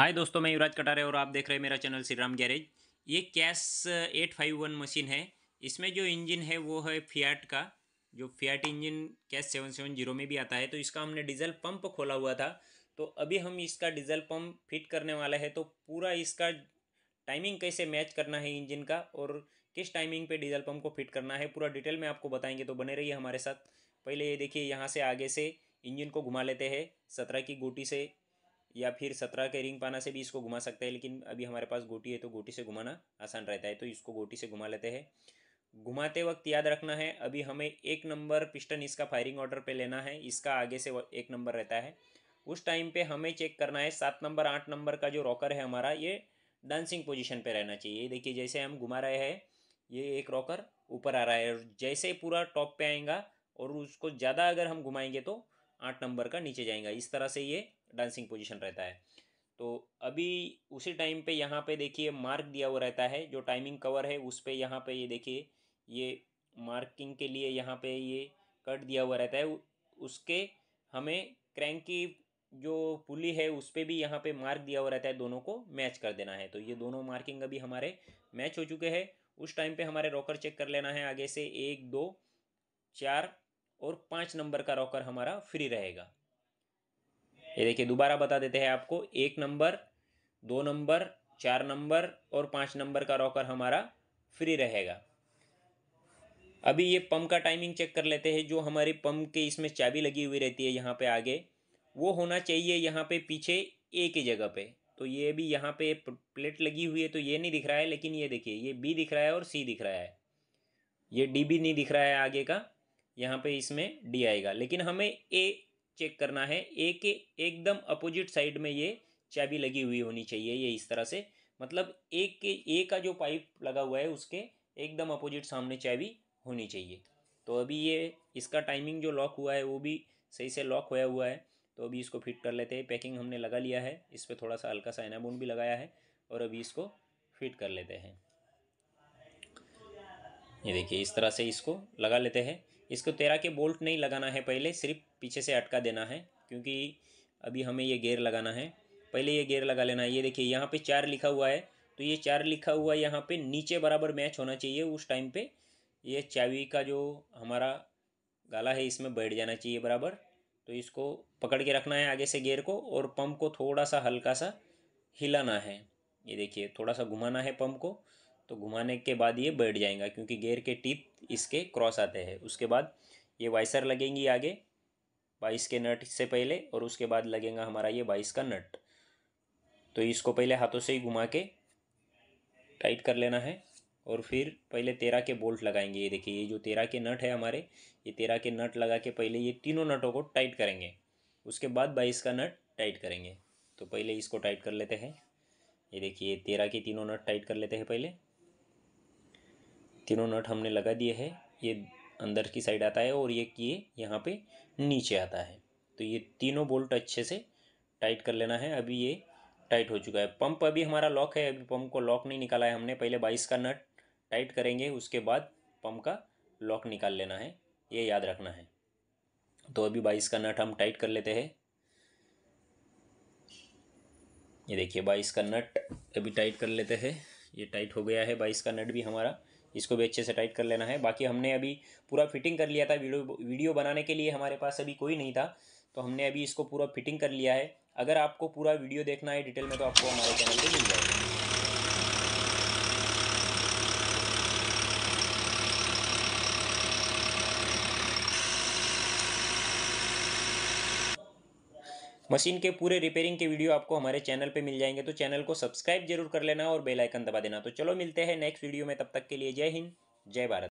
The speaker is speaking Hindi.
हाय दोस्तों मैं युवराज कटारे और आप देख रहे हैं मेरा चैनल श्रीराम गैरेज ये cash eight five one machine है इसमें जो इंजन है वो है फियाट का जो Fiat engine cash seven seven zero में भी आता है तो इसका हमने डीजल पंप खोला हुआ था तो अभी हम इसका डीजल पंप फिट करने वाला है तो पूरा इसका टाइमिंग कैसे मैच करना है इंजन का और किस टाइमिंग पर डीजल पम्प को फिट करना है पूरा डिटेल में आपको बताएंगे तो बने रही हमारे साथ पहले ये देखिए यहाँ से आगे से इंजन को घुमा लेते हैं सत्रह की गोटी से या फिर सत्रह के रिंग पाना से भी इसको घुमा सकते हैं लेकिन अभी हमारे पास गोटी है तो गोटी से घुमाना आसान रहता है तो इसको गोटी से घुमा लेते हैं घुमाते वक्त याद रखना है अभी हमें एक नंबर पिस्टन इसका फायरिंग ऑर्डर पे लेना है इसका आगे से एक नंबर रहता है उस टाइम पे हमें चेक करना है सात नंबर आठ नंबर का जो रॉकर है हमारा ये डांसिंग पोजिशन पर रहना चाहिए देखिए जैसे हम घुमा रहे हैं ये एक रॉकर ऊपर आ रहा है जैसे पूरा टॉप पे आएगा और उसको ज़्यादा अगर हम घुमाएंगे तो आठ नंबर का नीचे जाएगा इस तरह से ये डांसिंग पोजीशन रहता है तो अभी उसी टाइम पे यहाँ पे देखिए मार्क दिया हुआ रहता है जो टाइमिंग कवर है उस पर यहाँ पे ये देखिए ये मार्किंग के लिए यहाँ पे ये कट दिया हुआ रहता है उसके हमें क्रैंक की जो पुली है उस पर भी यहाँ पे मार्क दिया हुआ रहता है दोनों को मैच कर देना है तो ये दोनों मार्किंग अभी हमारे मैच हो चुके हैं उस टाइम पे हमारे रॉकर चेक कर लेना है आगे से एक दो चार और पाँच नंबर का रॉकर हमारा फ्री रहेगा ये देखिए दोबारा बता देते हैं आपको एक नंबर दो नंबर चार नंबर और पाँच नंबर का रॉकर हमारा फ्री रहेगा अभी ये पम्प का टाइमिंग चेक कर लेते हैं जो हमारे पम्प के इसमें चाबी लगी हुई रहती है यहाँ पे आगे वो होना चाहिए यहाँ पे पीछे ए की जगह पे तो ये भी यहाँ पे प्लेट लगी हुई है तो ये नहीं दिख रहा है लेकिन ये देखिए ये बी दिख रहा है और सी दिख रहा है ये डी भी नहीं दिख रहा है आगे का यहाँ पे इसमें डी आएगा लेकिन हमें ए चेक करना है ए के एकदम अपोजिट साइड में ये चाबी लगी हुई होनी चाहिए ये इस तरह से मतलब एक के ए का जो पाइप लगा हुआ है उसके एकदम अपोजिट सामने चाबी होनी चाहिए तो अभी ये इसका टाइमिंग जो लॉक हुआ है वो भी सही से लॉक होया हुआ है तो अभी इसको फिट कर लेते हैं पैकिंग हमने लगा लिया है इस पर थोड़ा सा हल्का सा एनाबोन भी लगाया है और अभी इसको फिट कर लेते हैं ये देखिए इस तरह से इसको लगा लेते हैं इसको तेरह के बोल्ट नहीं लगाना है पहले सिर्फ पीछे से अटका देना है क्योंकि अभी हमें ये गेयर लगाना है पहले ये गेयर लगा लेना है ये देखिए यहाँ पे चार लिखा हुआ है तो ये चार लिखा हुआ यहाँ पे नीचे बराबर मैच होना चाहिए उस टाइम पे ये चावी का जो हमारा गाला है इसमें बैठ जाना चाहिए बराबर तो इसको पकड़ के रखना है आगे से गेयर को और पम्प को थोड़ा सा हल्का सा हिलाना है ये देखिए थोड़ा सा घुमाना है पम्प को तो घुमाने के बाद ये बैठ जाएगा क्योंकि गेयर के टीथ इसके क्रॉस आते हैं उसके बाद ये वाइसर लगेंगी आगे बाईस के नट से पहले और उसके बाद लगेगा हमारा ये बाईस का नट तो इसको पहले हाथों से ही घुमा के टाइट कर लेना है और फिर पहले तेरह के बोल्ट लगाएंगे ये देखिए ये जो तेरह के नट है हमारे ये तेरह के नट लगा के पहले ये तीनों नटों को टाइट करेंगे उसके बाद बाईस का नट टाइट करेंगे तो पहले इसको टाइट कर लेते हैं ये देखिए तेरह के तीनों नट टाइट कर लेते हैं पहले तीनों नट हमने लगा दिए है ये अंदर की साइड आता है और ये ये यहाँ पे नीचे आता है तो ये तीनों बोल्ट अच्छे से टाइट कर लेना है अभी ये टाइट हो चुका है पंप अभी हमारा लॉक है अभी पंप को लॉक नहीं निकाला है हमने पहले बाईस का नट टाइट करेंगे उसके बाद पंप का लॉक निकाल लेना है ये याद रखना है तो अभी बाईस का नट हम टाइट कर लेते हैं ये देखिए बाईस का नट अभी टाइट कर लेते हैं ये टाइट हो गया है बाईस का नट भी हमारा इसको भी अच्छे से टाइट कर लेना है बाकी हमने अभी पूरा फिटिंग कर लिया था वीडियो वीडियो बनाने के लिए हमारे पास अभी कोई नहीं था तो हमने अभी इसको पूरा फिटिंग कर लिया है अगर आपको पूरा वीडियो देखना है डिटेल में तो आपको हमारे चैनल पर मिल जाएगा मशीन के पूरे रिपेयरिंग के वीडियो आपको हमारे चैनल पे मिल जाएंगे तो चैनल को सब्सक्राइब जरूर कर लेना और बेल आइकन दबा देना तो चलो मिलते हैं नेक्स्ट वीडियो में तब तक के लिए जय हिंद जय भारत